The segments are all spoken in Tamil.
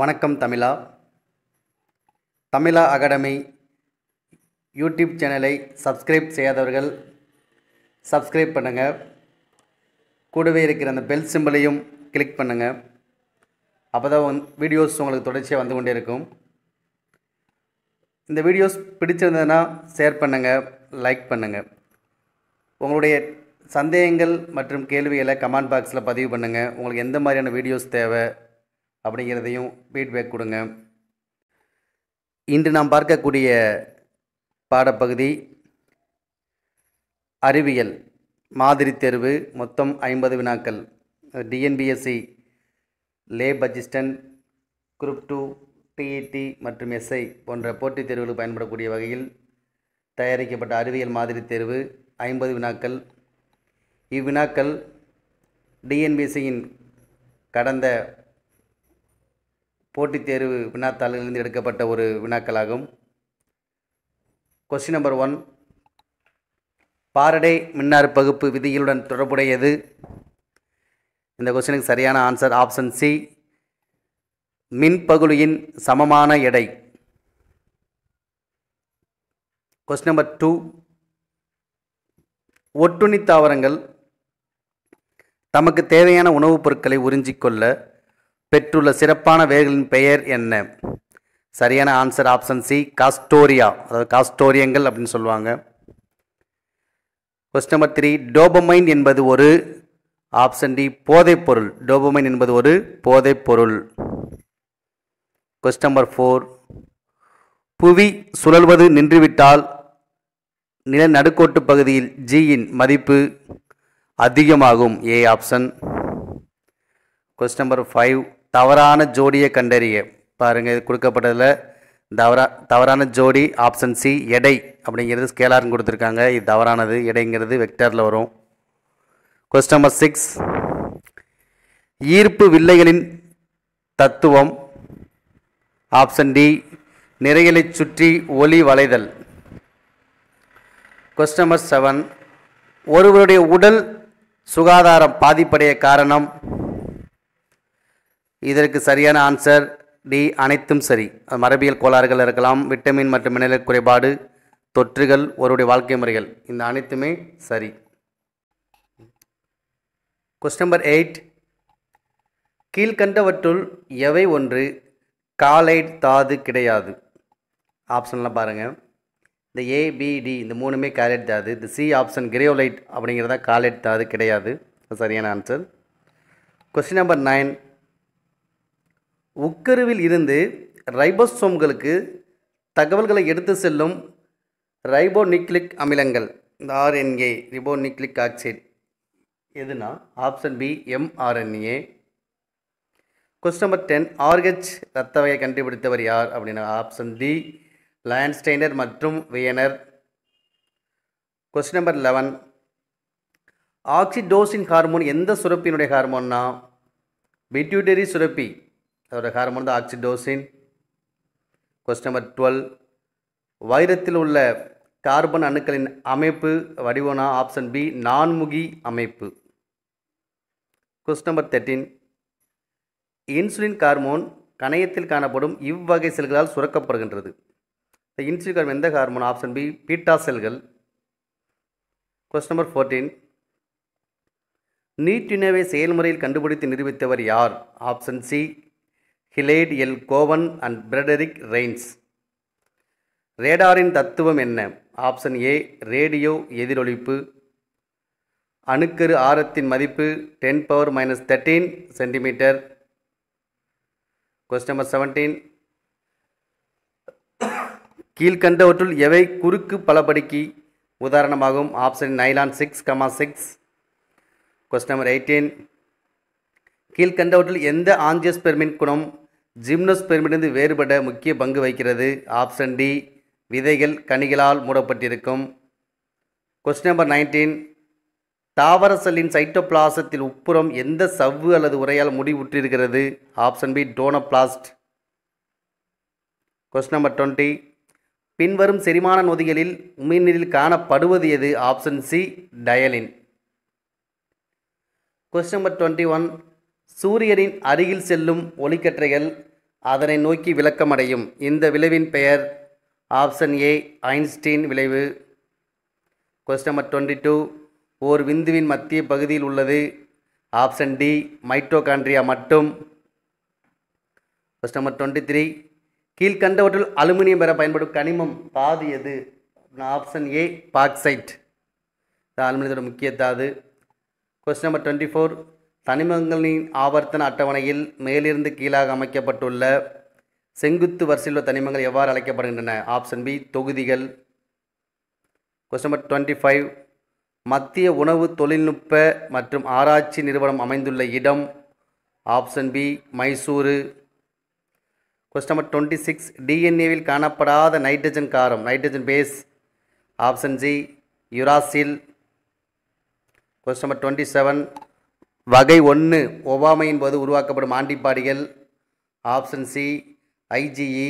வணக்கம் தமிழா தமிழா அகாடமி யூடியூப் சேனலை சப்ஸ்கிரைப் செய்யாதவர்கள் சப்ஸ்கிரைப் பண்ணுங்கள் கூடவே இருக்கிற அந்த பெல் சிம்பிளையும் கிளிக் பண்ணுங்கள் அப்போ தான் வீடியோஸ் உங்களுக்கு தொடர்ச்சியாக வந்து கொண்டே இருக்கும் இந்த வீடியோஸ் பிடிச்சிருந்ததுன்னா ஷேர் பண்ணுங்கள் லைக் பண்ணுங்கள் உங்களுடைய சந்தேகங்கள் மற்றும் கேள்விகளை கமெண்ட் பாக்ஸில் பதிவு பண்ணுங்கள் உங்களுக்கு எந்த மாதிரியான வீடியோஸ் தேவை அப்படிங்கிறதையும் ஃபீட்பேக் கொடுங்க இன்று நாம் பார்க்கக்கூடிய பாடப்பகுதி அறிவியல் மாதிரி தேர்வு மொத்தம் ஐம்பது வினாக்கள் டிஎன்பிஎஸ்சி லேப் பஜிஸ்டன் குரூப் டூ டிஇடி மற்றும் எஸ்ஐ போன்ற போட்டித் தேர்வுகளுக்கு பயன்படக்கூடிய வகையில் தயாரிக்கப்பட்ட அறிவியல் மாதிரி தேர்வு ஐம்பது வினாக்கள் இவ்வினாக்கள் டிஎன்பிஎஸ்சியின் கடந்த போட்டித் தேர்வு வினாத்தாளிலிருந்து எடுக்கப்பட்ட ஒரு வினாக்களாகும் கொஸ்டின் நம்பர் ஒன் பாரடை மின்னார் பகுப்பு விதிகளுடன் தொடர்புடையது இந்த கொஸ்டினுக்கு சரியான ஆன்சர் ஆப்ஷன் சி மின்பகுலியின் சமமான எடை கொஸ்டின் நம்பர் டூ ஒட்டுண்ணி தாவரங்கள் தமக்கு தேவையான உணவுப் பொருட்களை உறிஞ்சிக்கொள்ள பெற்றுள்ள சிறப்பான வேர்களின் பெயர் என்ன சரியான ஆன்சர் ஆப்ஷன் சி காஸ்டோரியா அதாவது காஸ்டோரியங்கள் அப்படின்னு சொல்லுவாங்க கொஸ்ட் நம்பர் த்ரீ டோபமைன் என்பது ஒரு ஆப்ஷன் டி போதைப்பொருள் டோபமைன் என்பது ஒரு போதைப்பொருள் கொஸ்டின் நம்பர் ஃபோர் புவி சுழல்வது நின்றுவிட்டால் நடுக்கோட்டு பகுதியில் ஜியின் மதிப்பு அதிகமாகும் A option question number five தவறான ஜோடியை கண்டறிய பாருங்கள் கொடுக்கப்பட்டதில் தவறா தவறான ஜோடி ஆப்ஷன் சி எடை அப்படிங்கிறது ஸ்கேலார்னு கொடுத்துருக்காங்க இது தவறானது எடைங்கிறது வெக்டரில் வரும் கொஸ்டின் நம்பர் சிக்ஸ் ஈர்ப்பு வில்லைகளின் தத்துவம் ஆப்ஷன் டி நிறைகளை சுற்றி ஒளி வளைதல் கொஸ்டின் நம்பர் செவன் ஒருவருடைய உடல் சுகாதாரம் பாதிப்படைய காரணம் இதற்கு சரியான ஆன்சர் டி அனைத்தும் சரி மரபியல் கோளாறுகள் இருக்கலாம் விட்டமின் மற்றும் மினரல் குறைபாடு தொற்றுகள் ஒருவருடைய வாழ்க்கை முறைகள் இந்த அனைத்துமே சரி கொஸ்டின் நம்பர் எயிட் கீழ்கண்டவற்றுள் எவை ஒன்று காலைட் தாது கிடையாது ஆப்ஷன்லாம் பாருங்கள் இந்த ஏபிடி இந்த மூணுமே காலைட் தாது இந்த சி ஆப்ஷன் கிரியோலைட் அப்படிங்கிறதா காலைட் தாது கிடையாது சரியான ஆன்சர் கொஸ்டின் நம்பர் நைன் உட்கருவில் இருந்து ரைபோசோம்களுக்கு தகவல்களை எடுத்து செல்லும் ரைபோநிக்லிக் அமிலங்கள் இந்த ஆர்என்ஏ நியூக்ளிக் ஆக்சைடு எதுனா option B mRNA question number ten Rh ரத்த வகையை கண்டுபிடித்தவர் யார் அப்படின்னா ஆப்ஷன் டி லயன்ஸ்டைனர் மற்றும் Wiener question number eleven oxytocin hormone எந்த சுரப்பினுடைய ஹார்மோன்னா பிட்யூட்டரி சுரப்பி அதோட ஹார்மோன் வந்து ஆக்சிடோசின் கொஸ்டின் நம்பர் டுவெல் வைரத்தில் உள்ள கார்பன் அணுக்களின் அமைப்பு வடிவனா ஆப்ஷன் பி நான்முகி அமைப்பு கொஸ்டின் நம்பர் தேர்ட்டீன் இன்சுலின் கார்மோன் கணையத்தில் காணப்படும் இவ்வகை செல்களால் சுரக்கப்படுகின்றது இன்சுலின் கார்மோன் எந்த ஹார்மோன் ஆப்ஷன் பி பீட்டா செல்கள் கொஸ்டின் நம்பர் ஃபோர்டீன் நீட்டினவை செயல்முறையில் கண்டுபிடித்து நிரூபித்தவர் யார் option C Clyde L Cowan and Frederick Reines ரேடாரின் தத்துவம் என்ன ஆப்ஷன் ஏ ரேடியோ எதிரொலிப்பு அணுக்கரு ஆரத்தின் மதிப்பு ten power minus thirteen centimetre question number seventeen கீழ்கண்டவற்றுள் எவை குறுக்கு பலபடிக்கு உதாரணமாகும் option nylon six comma six question number eighteen கீழ்கண்டவற்றில் எந்த ஆஞ்சியஸ்பெர்மின் குணம் பெருமிடிந்து வேறுபட முக்கிய பங்கு வகிக்கிறது ஆப்ஷன் டி விதைகள் கனிகளால் மூடப்பட்டிருக்கும் கொஸ்டின் நம்பர் நைன்டீன் தாவரசல்லின் செல்லின் சைட்டோபிளாசத்தில் உட்புறம் எந்த சவ்வு அல்லது உரையால் முடிவுற்றிருக்கிறது option B tonoplast question number twenty பின்வரும் செரிமான நொதிகளில் உமிழ்நீரில் காணப்படுவது எது option C ptyalin question number twenty one சூரியனின் அருகில் செல்லும் ஒளிக்கற்றைகள் அதனை நோக்கி விளக்கமடையும் இந்த விளைவின் பெயர் ஆப்ஷன் ஏ ஐன்ஸ்டீன் விளைவு கொஸ்டின் நம்பர் டுவெண்ட்டி டூ ஓர் விந்துவின் மத்திய பகுதியில் உள்ளது ஆப்ஷன் டி மைட்ரோகாண்ட்ரியா மட்டும் கொஸ்டின் நம்பர் டுவெண்ட்டி த்ரீ கீழ்கண்டவற்றில் அலுமினியம் பெற பயன்படும் கனிமம் தாது எது ஆப்ஷன் ஏ பாக்சைட் அலுமினியத்தோட முக்கிய தாது கொஸ்டின் நம்பர் டுவெண்ட்டி ஃபோர் தனிமங்களின் ஆவர்த்தன அட்டவணையில் மேலிருந்து கீழாக அமைக்கப்பட்டுள்ள செங்குத்து வரிசையில் உள்ள தனிமங்கள் எவ்வாறு அழைக்கப்படுகின்றன ஆப்ஷன் பி தொகுதிகள் கொஸ்டின் நம்பர் டுவெண்ட்டி ஃபைவ் மத்திய உணவு தொழில்நுட்ப மற்றும் ஆராய்ச்சி நிறுவனம் அமைந்துள்ள இடம் option B Mysuru question number twenty six டிஎன்ஏவில் காணப்படாத நைட்ரஜன் காரம் nitrogen base option C uracil question number twenty seven வகை ஒன்று ஒபாமையின் போது உருவாக்கப்படும் antibodies option C IgE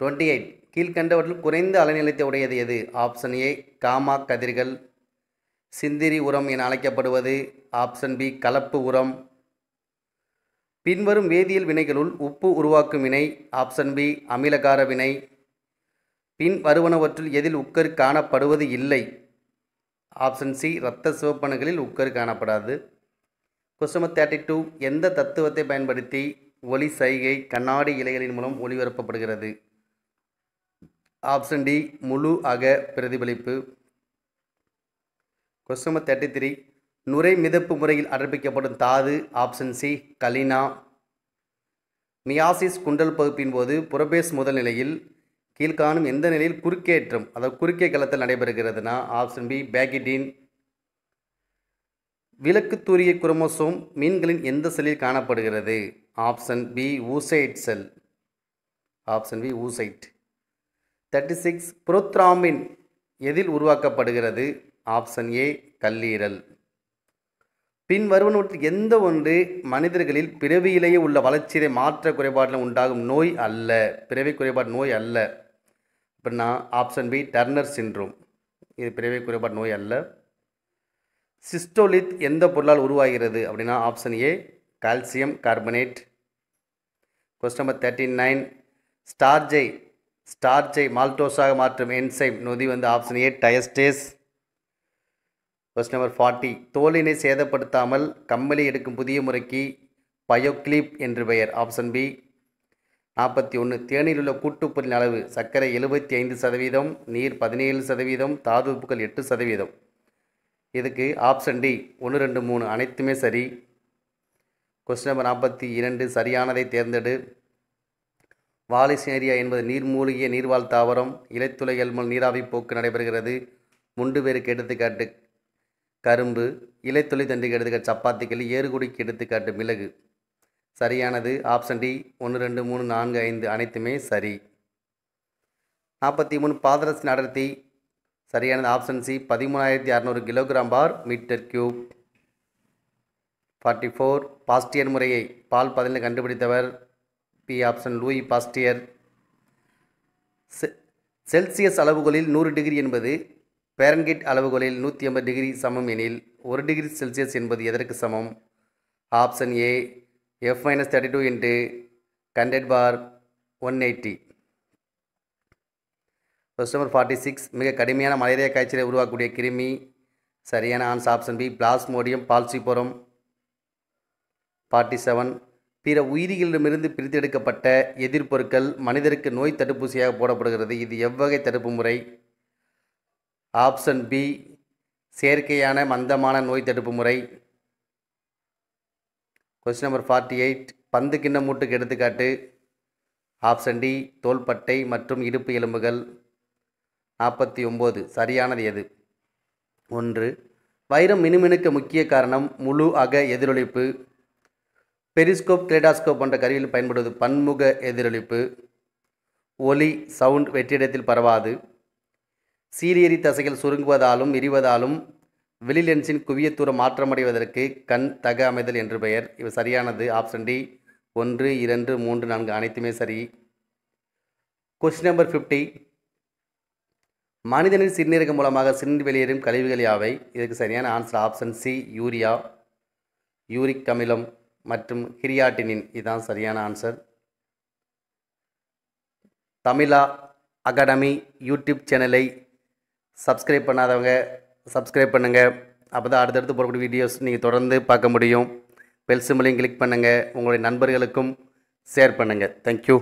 twenty eight கீழ்கண்டவற்றில் குறைந்த அலைநிலத்தை உடையது எது ஆப்ஷன் ஏ காமா கதிர்கள் சிந்திரி உரம் என அழைக்கப்படுவது ஆப்ஷன் பி கலப்பு உரம் பின்வரும் வேதியியல் வினைகளுள் உப்பு உருவாக்கும் வினை ஆப்ஷன் பி அமிலகார வினை பின் வருவனவற்றில் எதில் உக்கர் காணப்படுவது இல்லை ஆப்ஷன் சி இரத்த சிவப்பணுகளில் உக்கரு காணப்படாது கொஸ்டின் நம்பர் தேர்ட்டி டூ எந்த தத்துவத்தை பயன்படுத்தி ஒளி சைகை கண்ணாடி இலைகளின் மூலம் ஒளிபரப்பப்படுகிறது ஆப்ஷன் டி முழு அக பிரதிபலிப்பு கொஸ்டின் நம்பர் தேர்ட்டி த்ரீ நுரை மிதப்பு முறையில் அடர்ப்பிக்கப்படும் தாது ஆப்ஷன் சி கலினா மியாசிஸ் குண்டல் பகுப்பின் போது புரபேஸ் முதல் நிலையில் கீழ்காணும் எந்த நிலையில் குறுக்கேற்றம் அதாவது குறுக்கே களத்தில் நடைபெறுகிறதுனா ஆப்ஷன் பி பேகிடின் விளக்கு தூரிய குரோமோசோம் மீன்களின் எந்த செல்லில் காணப்படுகிறது option B oocyte cell option B oocyte thirty six புரோத்ராமின் எதில் உருவாக்கப்படுகிறது ஆப்ஷன் ஏ கல்லீரல் பின் வருவனவற்றில் எந்த ஒன்று மனிதர்களில் பிறவியிலேயே உள்ள வளர்ச்சியை மாற்ற குறைபாட்டில் உண்டாகும் நோய் அல்ல பிறவி குறைபாடு நோய் அல்ல அப்படின்னா ஆப்ஷன் பி டர்னர் சின்ரோம் இது பிறவை குறைபாடு நோய் அல்ல சிஸ்டோலித் எந்த பொருளால் உருவாகிறது அப்படின்னா option A calcium carbonate question number thirty nine ஸ்டார்ஜை ஸ்டார்ஜை மால்டோஸாக மாற்றும் என்சைம் நொதி வந்து option A diastase question number forty தோலினை சேதப்படுத்தாமல் கம்மலி எடுக்கும் புதிய முறைக்கு பயோக்ளிப் என்று பெயர் ஆப்ஷன் பி நாற்பத்தி ஒன்று தேனில் உள்ள கூட்டுப்பொருளின் அளவு சர்க்கரை எழுபத்தி ஐந்து சதவீதம் நீர் பதினேழு சதவீதம் தாது உப்புக்கள் எட்டு சதவீதம் இதுக்கு ஆப்ஷன் டி ஒன்று ரெண்டு மூணு அனைத்துமே சரி கொஸ்டின் நம்பர் நாற்பத்தி இரண்டு சரியானதை தேர்ந்தெடு வாலிசேரியா என்பது நீர்மூழ்கிய நீர்வாழ் தாவரம் இலைத்துளைகள் மூலம் நீராவி போக்கு நடைபெறுகிறது முண்டு வேருக்கு எடுத்துக்காட்டு கரும்பு இலைத்துளை தண்டுக்கு எடுத்துக்காட்டு சப்பாத்தி ஏறுகுடிக்கு எடுத்துக்காட்டு மிளகு சரியானது ஆப்ஷன் டி ஒன்று ரெண்டு மூணு நான்கு ஐந்து அனைத்துமே சரி நாற்பத்தி மூணு பாதரசி அடர்த்தி சரியானது ஆப்ஷன் சி பதிமூணாயிரத்தி அறநூறு kilogram per metre cube forty four Pasteur முறையை பால் பதனில் கண்டுபிடித்தவர் பி ஆப்ஷன் லூயி பாஸ்டியர் செ செல்சியஸ் அளவுகளில் நூறு டிகிரி என்பது பேரன்கிட் அளவுகளில் நூற்றி ஐம்பது டிகிரி சமம் எனில் ஒரு டிகிரி செல்சியஸ் என்பது எதற்கு சமம் option A f minus 32 into 100 bar 180 question number forty six மிக கடுமையான மலேரியா காய்ச்சலை உருவாக்கக்கூடிய கிருமி சரியான answer option B plasmodium falciparum forty seven பிற உயிரிகளிடமிருந்து பிரித்தெடுக்கப்பட்ட எதிர்ப்பொருட்கள் மனிதருக்கு நோய் தடுப்பூசியாக போடப்படுகிறது இது எவ்வகை தடுப்பு முறை ஆப்ஷன் பி செயற்கையான மந்தமான நோய் தடுப்பு முறை கொஸ்டின் நம்பர் ஃபார்ட்டி எயிட் பந்து கிண்ண மூட்டுக்கு எடுத்துக்காட்டு ஆப்ஷன் டி தோள்பட்டை மற்றும் இடுப்பு எலும்புகள் நாற்பத்தி ஒம்பது சரியானது எது ஒன்று வைரம் மினுமினுக்க முக்கிய காரணம் முழு அக எதிரொலிப்பு பெரிஸ்கோப் கிரேடாஸ்கோப் போன்ற கருவியில் பயன்படுவது பன்முக எதிரொலிப்பு ஒலி சவுண்ட் வெற்றிடத்தில் பரவாது சீரியறி தசைகள் சுருங்குவதாலும் எரிவதாலும் குவிய தூரம் மாற்றமடைவதற்கு கண் தக அமைதல் என்று பெயர் இவை சரியானது ஆப்ஷன் டி ஒன்று இரண்டு மூன்று நான்கு அனைத்துமே சரி கொஸ்டின் நம்பர் ஃபிஃப்டி மனிதனின் சிறுநீரகம் மூலமாக சிறு வெளியேறும் கழிவுகள் யாவை இதற்கு சரியான answer option C urea uric அமிலம் மற்றும் கிரியாட்டினின் இதுதான் சரியான ஆன்சர் தமிழா அகாடமி யூடியூப் சேனலை சப்ஸ்கிரைப் பண்ணாதவங்க சப்ஸ்கிரைப் பண்ணுங்கள் அப்போ தான் அடுத்தடுத்து போகக்கூடிய வீடியோஸ் நீங்கள் தொடர்ந்து பார்க்க முடியும் பெல்சிமலையும் கிளிக் பண்ணுங்கள் உங்களுடைய நண்பர்களுக்கும் ஷேர் பண்ணுங்கள் தேங்க்யூ